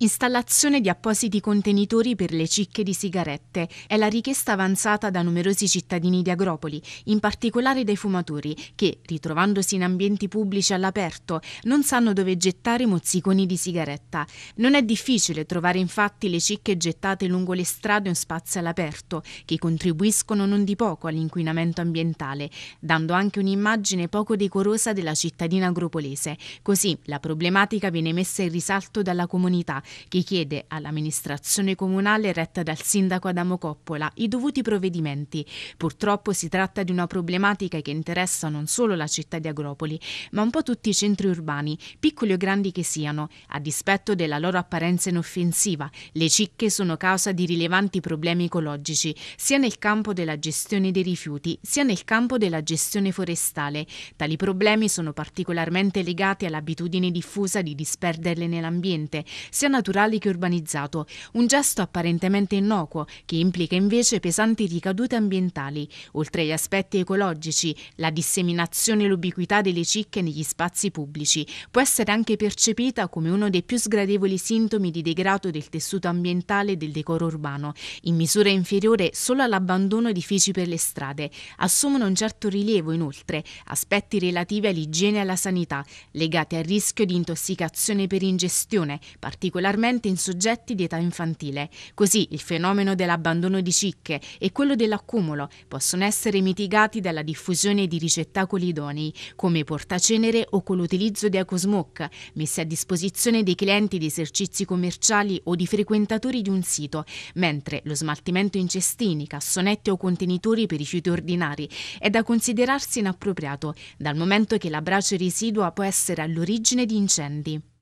Installazione di appositi contenitori per le cicche di sigarette è la richiesta avanzata da numerosi cittadini di Agropoli, in particolare dai fumatori, che, ritrovandosi in ambienti pubblici all'aperto, non sanno dove gettare mozziconi di sigaretta. Non è difficile trovare infatti le cicche gettate lungo le strade o in spazi all'aperto, che contribuiscono non di poco all'inquinamento ambientale, dando anche un'immagine poco decorosa della cittadina agropolese. Così la problematica viene messa in risalto dalla comunità che chiede all'amministrazione comunale retta dal sindaco Adamo Coppola i dovuti provvedimenti. Purtroppo si tratta di una problematica che interessa non solo la città di Agropoli, ma un po' tutti i centri urbani, piccoli o grandi che siano, a dispetto della loro apparenza inoffensiva. Le cicche sono causa di rilevanti problemi ecologici, sia nel campo della gestione dei rifiuti, sia nel campo della gestione forestale. Tali problemi sono particolarmente legati all'abitudine diffusa di disperderle nell'ambiente, sia naturali che urbanizzato, un gesto apparentemente innocuo che implica invece pesanti ricadute ambientali, oltre agli aspetti ecologici, la disseminazione e l'ubiquità delle cicche negli spazi pubblici può essere anche percepita come uno dei più sgradevoli sintomi di degrado del tessuto ambientale e del decoro urbano, in misura inferiore solo all'abbandono edifici per le strade. Assumono un certo rilievo inoltre aspetti relativi all'igiene e alla sanità, legati al rischio di intossicazione per ingestione, particolarmente particolarmente in soggetti di età infantile. Così il fenomeno dell'abbandono di cicche e quello dell'accumulo possono essere mitigati dalla diffusione di ricettacoli idonei, come portacenere o con l'utilizzo di ecosmoke, messi a disposizione dei clienti di esercizi commerciali o di frequentatori di un sito, mentre lo smaltimento in cestini, cassonette o contenitori per rifiuti ordinari è da considerarsi inappropriato, dal momento che la brace residua può essere all'origine di incendi.